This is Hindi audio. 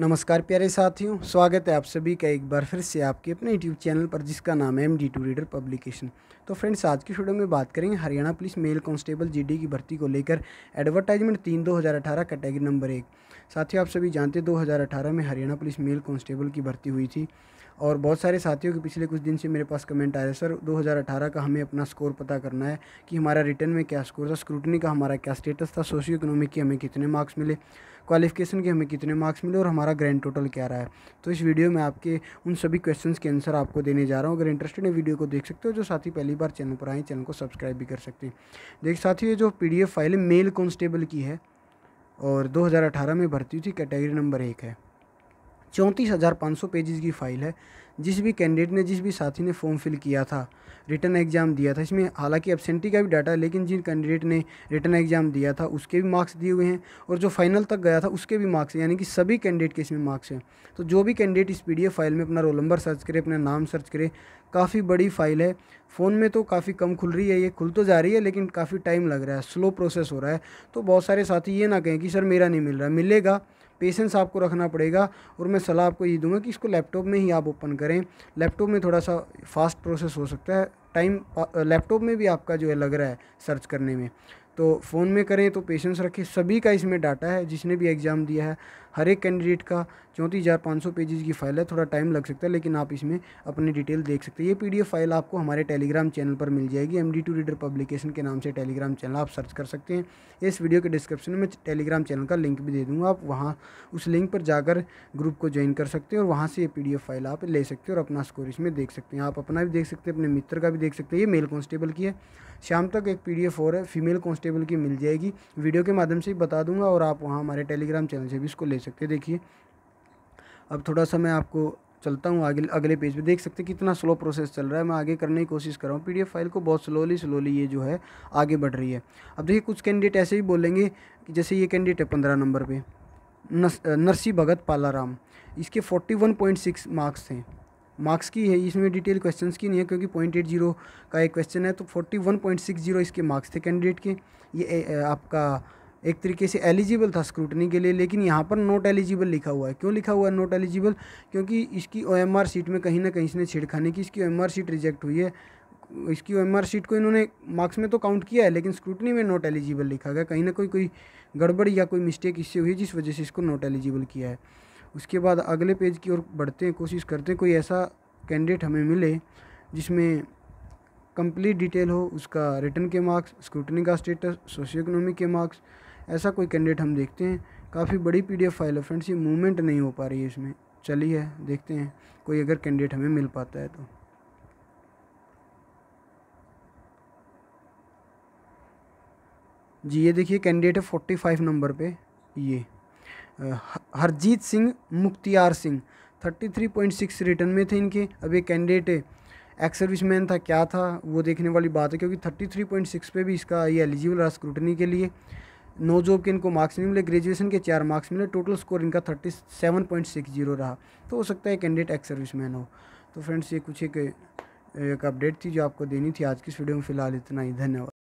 नमस्कार प्यारे साथियों स्वागत है आप सभी का एक बार फिर से आपके अपने यूट्यूब चैनल पर जिसका नाम है M D two reader publication तो फ्रेंड्स आज की वीडियो में बात करेंगे Haryana police male constable GD की भर्ती को लेकर एडवर्टाइजमेंट तीन दो हज़ार अठारह कैटेगरी नंबर एक साथियों आप सभी जानते दो हज़ार अठारह में हरियाणा पुलिस मेल कांस्टेबल की भर्ती हुई थी और बहुत सारे साथियों के पिछले कुछ दिन से मेरे पास कमेंट आया सर 2018 का हमें अपना स्कोर पता करना है कि हमारा रिटर्न में क्या स्कोर था स्क्रूटनी का हमारा क्या स्टेटस था सोशियो इकोनॉमिक के हमें कितने मार्क्स मिले क्वालिफिकेशन के हमें कितने मार्क्स मिले और हमारा ग्रैंड टोटल क्या रहा है तो इस वीडियो में आपके उन सभी क्वेश्चंस के आंसर आपको देने जा रहा हूँ अगर इंटरेस्टेड है वीडियो को देख सकते हो जो साथी पहली बार चैनल पर आए चैनल को सब्सक्राइब भी कर सकते हैं देख साथी ये जो पी फाइल है मेल कॉन्स्टेबल की है और 2018 में भर्ती थी कैटेगरी नंबर एक है चौंतीस हज़ार पाँच सौ पेजेज़ की फ़ाइल है जिस भी कैंडिडेट ने जिस भी साथी ने फॉर्म फिल किया था रिटर्न एग्ज़ाम दिया था इसमें हालांकि एबसेंटी का भी डाटा है लेकिन जिन कैंडिडेट ने रिटर्न एग्ज़ाम दिया था उसके भी मार्क्स दिए हुए हैं और जो फाइनल तक गया था उसके भी मार्क्स यानी कि सभी कैंडिडेट के इसमें मार्क्स हैं तो जो भी कैंडिडेट इस पी फाइल में अपना रोल नंबर सर्च करे अपना नाम सर्च करे काफ़ी बड़ी फाइल है फ़ोन में तो काफ़ी कम खुल रही है ये खुल तो जा रही है लेकिन काफ़ी टाइम लग रहा है स्लो प्रोसेस हो रहा है तो बहुत सारे साथी ये ना कहें कि सर मेरा नहीं मिल रहा मिलेगा पेशेंस आपको रखना पड़ेगा और मैं सलाह आपको ये दूंगा कि इसको लैपटॉप में ही आप ओपन करें करें लैपटॉप में थोड़ा सा फास्ट प्रोसेस हो सकता है टाइम लैपटॉप में भी आपका जो है लग रहा है सर्च करने में तो फ़ोन में करें तो पेशेंस रखें सभी का इसमें डाटा है जिसने भी एग्ज़ाम दिया है हर एक कैंडिडेट का चौंतीस हज़ार पाँच सौ पेजेज की फ़ाइल है थोड़ा टाइम लग सकता है लेकिन आप इसमें अपनी डिटेल देख सकते हैं ये पीडीएफ फाइल आपको हमारे टेलीग्राम चैनल पर मिल जाएगी M D two reader publication के नाम से टेलीग्राम चैनल आप सर्च कर सकते हैं इस वीडियो के डिस्क्रिप्शन में टेलीग्राम चैनल का लिंक भी दे दूँगा आप वहाँ उस लिंक पर जाकर ग्रुप को ज्वाइन कर सकते हैं और वहाँ से ये पी फाइल आप ले सकते हैं और अपना स्कोर इसमें देख सकते हैं आप अपना भी देख सकते हैं अपने मित्र का भी देख सकते हैं ये मेल कॉन्स्टेबल की है शाम तक एक पी और है फीमेल कॉन्स्टेबल टेबल की मिल जाएगी वीडियो के माध्यम से ही बता दूंगा और आप वहाँ हमारे टेलीग्राम चैनल से भी इसको ले सकते हैं देखिए अब थोड़ा सा मैं आपको चलता हूँ आगे अगले पेज पे देख सकते हैं कितना स्लो प्रोसेस चल रहा है मैं आगे करने की कोशिश कर रहा हूँ पीडीएफ फाइल को बहुत स्लोली स्लोली ये जो है आगे बढ़ रही है अब देखिए कुछ कैंडिडेट ऐसे ही बोलेंगे कि जैसे ये कैंडिडेट है पंद्रह नंबर पर नरसी भगत पालाराम इसके forty one point six marks थे मार्क्स की है इसमें डिटेल क्वेश्चन की नहीं है क्योंकि पॉइंट एट जीरो का एक क्वेश्चन है तो forty one point six zero इसके मार्क्स थे कैंडिडेट के ये आपका एक तरीके से एलिजिबल था स्क्रूटनी के लिए लेकिन यहाँ पर नॉट एलिजिबल लिखा हुआ है क्यों लिखा हुआ है नॉट एलिजिबल क्योंकि इसकी ओ सीट में कहीं ना कहीं इसने छेड़खानी की इसकी ओ सीट रिजेक्ट हुई है इसकी ओ सीट को इन्होंने मार्क्स में तो काउंट किया है लेकिन स्क्रूटनी में नॉट एलिजिबल लिखा गया कहीं ना कोई कोई गड़बड़ या कोई मिस्टेक इससे हुई जिस वजह से इसको नॉट एलिजिबल किया है उसके बाद अगले पेज की ओर बढ़ते हैं कोशिश करते हैं कोई ऐसा कैंडिडेट हमें मिले जिसमें कंप्लीट डिटेल हो उसका रिटर्न के मार्क्स स्क्रूटनी का स्टेटस सोशियो इकोनॉमिक के मार्क्स ऐसा कोई कैंडिडेट हम देखते हैं काफ़ी बड़ी पी फाइल है फ्रेंड्स ये मूवमेंट नहीं हो पा रही है इसमें चली है देखते हैं कोई अगर कैंडिडेट हमें मिल पाता है तो जी ये देखिए कैंडिडेट है फोर्टी फाइव नंबर पे ये Harjeet Singh Mukhtiyar Singh thirty three point six written में थे इनके अब एक कैंडिडेट एक्स सर्विस मैन था क्या था वो देखने वाली बात है क्योंकि थर्टी थ्री पॉइंट सिक्स पे भी इसका ये एलिजिबल रहा स्क्रूटनी के लिए नो जॉब के इनको मार्क्स नहीं मिले ग्रेजुएशन के चार मार्क्स मिले टोटल स्कोर इनका thirty seven point six zero रहा तो हो सकता है कैंडिडेट एक्स सर्विस मैन हो तो फ्रेंड्स ये कुछ एक एक अपडेट थी जो आपको देनी थी आज की इस वीडियो में फिलहाल इतना ही धन्यवाद